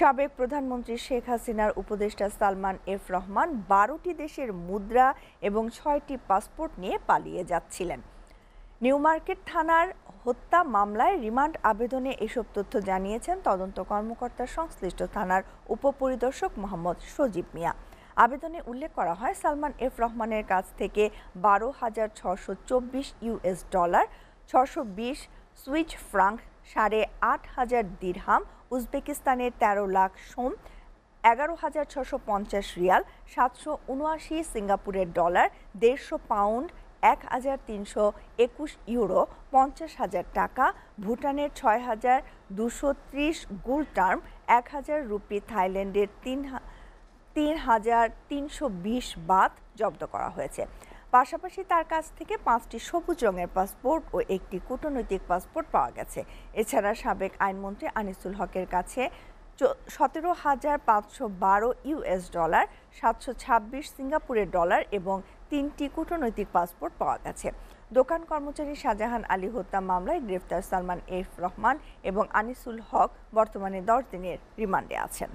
সাবেক প্রধানমন্ত্রী শেখ হাসিনার উপদেষ্টা সালমান এফ রহমান বারোটি দেশের মুদ্রা এবং ছয়টি পাসপোর্ট নিয়ে পালিয়ে যাচ্ছিলেন নিউ মার্কেট থানার হত্যা মামলায় রিমান্ড আবেদনে এসব তথ্য জানিয়েছেন তদন্ত কর্মকর্তা সংশ্লিষ্ট থানার উপপরিদর্শক মোহাম্মদ সজীব মিয়া আবেদনে উল্লেখ করা হয় সালমান এফ রহমানের কাছ থেকে বারো হাজার ছশো চব্বিশ ইউএস ডলার ছশো বিশ সুইচ ফ্রাঙ্ক সাড়ে আট হাজার দিরহাম উজবেকিস্তানের তেরো লাখ সোম এগারো হাজার ছশো পঞ্চাশ রিয়াল সাতশো উনআশি সিঙ্গাপুরের ডলার দেড়শো পাউন্ড এক হাজার তিনশো একুশ ইউরো পঞ্চাশ হাজার টাকা ভুটানের ছয় হাজার দুশো ত্রিশ গুল টার্ম এক হাজার রুপি থাইল্যান্ডের তিন তিন হাজার তিনশো বিশ বাত জব্দ করা হয়েছে পাশাপাশি তার কাছ থেকে পাঁচটি সবুজ রঙের পাসপোর্ট ও একটি কূটনৈতিক পাসপোর্ট পাওয়া গেছে এছাড়া সাবেক আইনমন্ত্রী আনিসুল হকের কাছে সতেরো হাজার পাঁচশো বারো ইউএস ডলার সাতশো ছাব্বিশ সিঙ্গাপুরের ডলার এবং তিনটি কূটনৈতিক পাসপোর্ট পাওয়া গেছে দোকান কর্মচারী শাহজাহান আলী হত্যা মামলায় গ্রেফতার সালমান এফ রহমান এবং আনিসুল হক বর্তমানে দশ দিনের রিমান্ডে আছেন